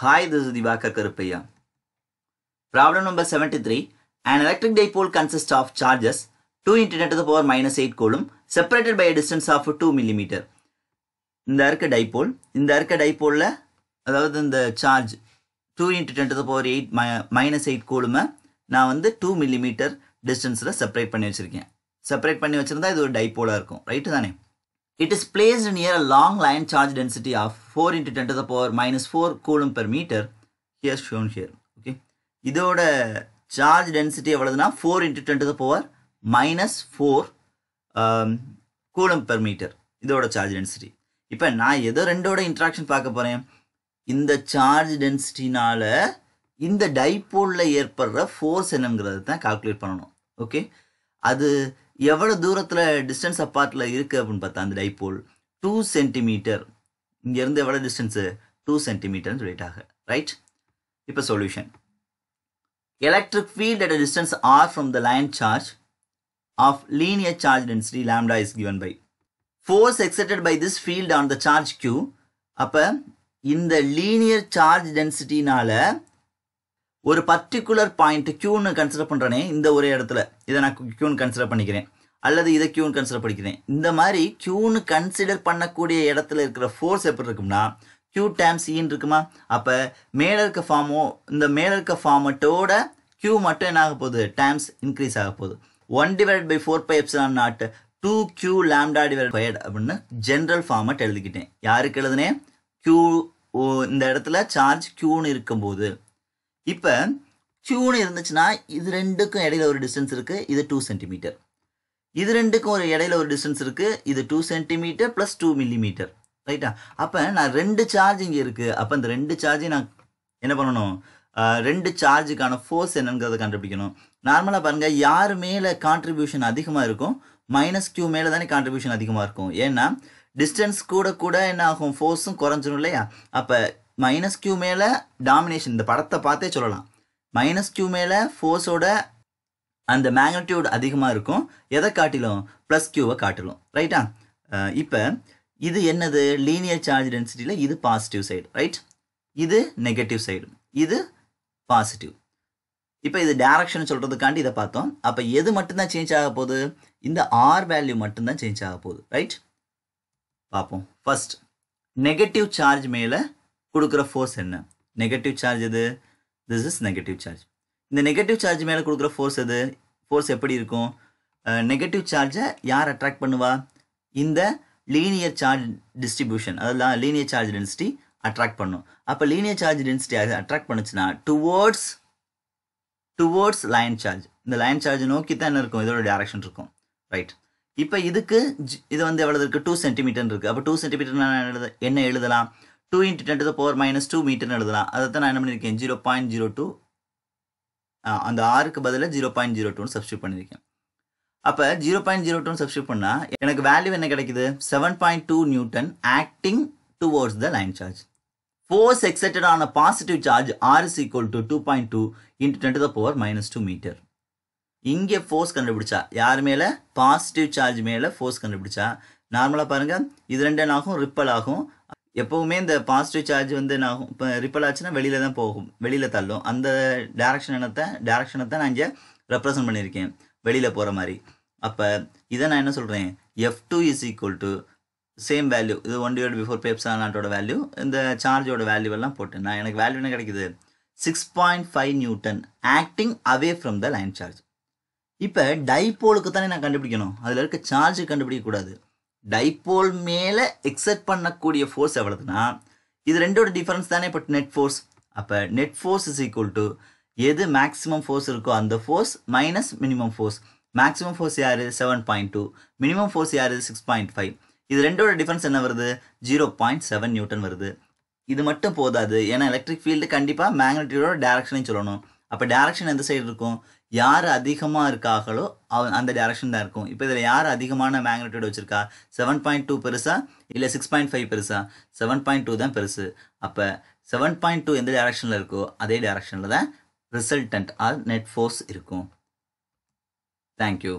Hi, this is Divakar Karupaya. Problem number 73. An electric dipole consists of charges 2 into 10 to the power minus 8 coulomb separated by a distance of 2 millimeter. இந்த இருக்க dipole இந்த இருக்க டைபோலில் அதாவது இந்த charge two into ten to the power eight ம minus eight கூலுமை நான் வந்து டூ மில்லிமீட்டர் டிஸ்டன்ஸில் செப்பரேட் பண்ணி வச்சுருக்கேன் செப்பரேட் பண்ணி வச்சுருந்தா இது ஒரு டைபோலாக இருக்கும் ரைட்டு தானே It is placed near a long line charge density of 4 into 10 to the power minus 4 coulomb per meter here shown here. Okay. இதோட சார்ஜ் டென்சிட்டி எவ்வளவுனா four into ten to the power minus four coulomb per metre இதோட charge density இப்போ நான் எதோ ரெண்டோட interaction பார்க்க போகிறேன் இந்த சார்ஜ் டென்சிட்டினால இந்த டைப்போலில் ஏற்படுற ஃபோர்ஸ் என்னங்கிறது தான் கால்குலேட் பண்ணணும் ஓகே அது எவ்வளோ தூரத்தில் டிஸ்டன்ஸ் அப்பார்ட்டில் இருக்குது அப்படின்னு பார்த்தா அந்த டைப்போல் டூ சென்டிமீட்டர் இங்கேருந்து எவ்வளோ டிஸ்டன்ஸு டூ சென்டிமீட்டர்னு சொல்லிட்டாங்க ரைட் இப்போ solution electric field at distance r from the line charge of linear charge density lambda is given by force exerted by this field on the charge q அப்போ இந்த linear charge டென்சிட்டினால் ஒரு particular point க்யூன்னு consider பண்ணுறேனே இந்த ஒரே இடத்துல இதை நான் கியூன்னு கன்சிடர் பண்ணிக்கிறேன் அல்லது இதை கியூன் கன்சிடர் பண்ணிக்கிறேன் இந்த மாதிரி க்யூன்னு கன்சிடர் பண்ணக்கூடிய இடத்துல இருக்கிற ஃபோர்ஸ் எப்படி இருக்கும்னா க்யூ டேம் சின்னு இருக்குமா அப்போ மேலே ஃபார்மோ இந்த மேலே ஃபார்மட்டோட க்யூ மட்டும் என்ன ஆக போகுது டேம்ஸ் இன்க்ரீஸ் ஆக போகுது one divide by four pi epsilon naught two q lambda divide ஃபயர்ட் அப்படின்னு ஜென்ரல் ஃபார்மட் எழுதிக்கிட்டேன் யாருக்கு எழுதுனேன் க்யூ இந்த இடத்துல சார்ஜ் க்யூன்னு இருக்கும்போது இப்போ க்யூன்னு இருந்துச்சுன்னா இது ரெண்டுக்கும் இடையில ஒரு டிஸ்டன்ஸ் இருக்குது இது டூ சென்டிமீட்டர் இது ரெண்டுக்கும் ஒரு இடையில ஒரு டிஸ்டன்ஸ் இருக்குது இது two centimetre plus two millimetre ரைட்டா அப்போ நான் ரெண்டு சார்ஜ் இங்கே இருக்குது அப்போ இந்த ரெண்டு சார்ஜையும் நான் என்ன பண்ணணும் ரெண்டு சார்ஜுக்கான ஃபோர்ஸ் என்னங்கிறத கண்டுபிடிக்கணும் நார்மலாக பாருங்கள் யார் மேலே கான்ட்ரிபியூஷன் அதிகமாக இருக்கும் மைனஸ் கியூ மேலே தானே கான்ட்ரிபியூஷன் அதிகமாக இருக்கும் ஏன்னா டிஸ்டன்ஸ் கூட கூட என்ன ஆகும் ஃபோர்ஸும் குறைஞ்சிரும் இல்லையா அப்போ மைனஸ் கியூ மேலே டாமினேஷன் இந்த படத்தை பார்த்தே சொல்லலாம் மைனஸ் கியூ மேலே ஃபோர்ஸோட அந்த மேக்னட்யூட் அதிகமாக இருக்கும் எதை காட்டிலும் ப்ளஸ் கியூவை காட்டிலும் ரைட்டா இப்போ இது என்னது லீனியர் சார்ஜ் டென்சிட்டியில் இது பாசிட்டிவ் சைடு ரைட் இது நெகட்டிவ் சைடு இது பாசிட்டிவ் இப்போ இது டேரக்ஷன் சொல்கிறதுக்காண்டி இதை பார்த்தோம் அப்போ எது மட்டும்தான் சேஞ்ச் ஆக போகுது இந்த ஆர் வேல்யூ மட்டும்தான் சேஞ்ச் ஆக போகுது ரைட் பார்ப்போம் ஃபஸ்ட் நெகட்டிவ் சார்ஜ் மேலே கொடுக்குற ஃபோர்ஸ் என்ன நெகட்டிவ் சார்ஜ் எது திஸ் இஸ் நெகட்டிவ் சார்ஜ் இந்த நெகட்டிவ் சார்ஜ் மேலே கொடுக்குற ஃபோர்ஸ் எது ஃபோர்ஸ் எப்படி இருக்கும் நெகட்டிவ் சார்ஜை யார் அட்ராக்ட் பண்ணுவா இந்த லீனியர் சார்ஜ் டிஸ்ட்ரிபியூஷன் அதெல்லாம் லீனியர் சார்ஜ் டென்சிட்டி அட்ராக்ட் பண்ணும் அப்போ லீனியர் சார்ஜ் டென்சிட்டி அட்ராக்ட் பண்ணுச்சுன்னா டுவோர்ட்ஸ் டுவோர்ட்ஸ் லைன் சார்ஜ் இந்த லைன் சார்ஜ் நோக்கி தான் என்ன இருக்கும் இதோட டேரக்ஷன் இருக்கும் ரைட் இப்போ இதுக்கு இது வந்து எவ்வளோ இருக்குது டூ சென்டிமீட்டர் இருக்குது அப்போ டூ சென்டிமீட்டர் என்ன எழுதலாம் two into ten to the power minus two மீட்டர்னு எழுதலாம் அதை தான் நான் என்ன பண்ணியிருக்கேன் ஜீரோ பாயிண்ட் ஜீரோ டூ அந்த ஆறுக்கு பதிலாக ஜீரோ பாயிண்ட் ஜீரோ டூன்னு சப்ஸ்டியூட் பண்ணியிருக்கேன் அப்போ ஜீரோ பாயிண்ட் ஜீரோ டூன்னு சப்ஸ்டியூட் பண்ணால் எனக்கு வேல்யூ என்ன கிடைக்குது seven point two newton acting towards the line charge force exerted ஆன positive charge r is equal to two point two into ten to the power minus two metre இங்கே force கண்டுபிடிச்சா யார் மேலே positive charge மேலே force கண்டுபிடிச்சா நார்மலாக பாருங்கள் இது ரெண்டு ஆகும் ரிப்பல் ஆகும் எப்போவுமே இந்த பாசிட்டிவ் சார்ஜ் வந்து நான் இப்போ ரிப்பல் ஆச்சுன்னா வெளியில் தான் போகும் வெளியில் தள்ளும் அந்த டேரக்ஷன் என்னத்தை டேரக்ஷனை தான் நான் இங்கே ரெப்ரசன்ட் பண்ணியிருக்கேன் வெளியில் போகிற மாதிரி அப்போ இதை நான் என்ன சொல்கிறேன் F two is equal to same value இது ஒன் டிவைட் பிஃபோர் பேப்சா நாட்டோட வேல்யூ இந்த சார்ஜோட வேல்யூ எல்லாம் போட்டு நான் எனக்கு வேல்யூ என்ன கிடைக்குது six point five newton acting away from the line charge இப்போ டைபோலுக்கு தானே நான் கண்டுபிடிக்கணும் அதில் இருக்க சார்ஜ் கண்டுபிடிக்கக்கூடாது டைப்போல் மேலே எக்ஸர்ட் பண்ணக்கூடிய ஃபோர்ஸ் எவ்வளவுதுன்னா இது ரெண்டோட டிஃபரன்ஸ் தானே பட் நெட் ஃபோர்ஸ் அப்போ net force is equal to எது மேக்ஸிமம் ஃபோர்ஸ் இருக்கோ அந்த force minus minimum force maximum force யார் seven point two minimum force யார் சிக்ஸ் பாயிண்ட் ஃபைவ் இது ரெண்டோட டிஃபரன்ஸ் என்ன வருது ஜீரோ பாயிண்ட் செவன் நியூட்டன் வருது இது மட்டும் போதாது ஏன்னா எலக்ட்ரிக் ஃபீல்டு கண்டிப்பாக மேக்னட்டியோட டேரக்ஷனையும் சொல்லணும் அப்போ டேரக்ஷன் எந்த சைடு இருக்கும் யார் அதிகமாக இருக்காங்களோ அவன் அந்த டேரக்ஷன் தான் இருக்கும் இப்போ இதில் யார் அதிகமான மேக்னெட்டோடு வச்சுருக்கா செவன் பாயிண்ட் டூ பெருசா இல்லை சிக்ஸ் பாயிண்ட் ஃபைவ் பெருசா செவன் பாயிண்ட் டூ தான் பெருசு அப்போ செவன் பாயிண்ட் டூ எந்த டேரக்ஷனில் இருக்கோ அதே டேரக்ஷனில் தான் ரிசல்டன்ட் ஆர் நெட் ஃபோர்ஸ் இருக்கும் தேங்க்யூ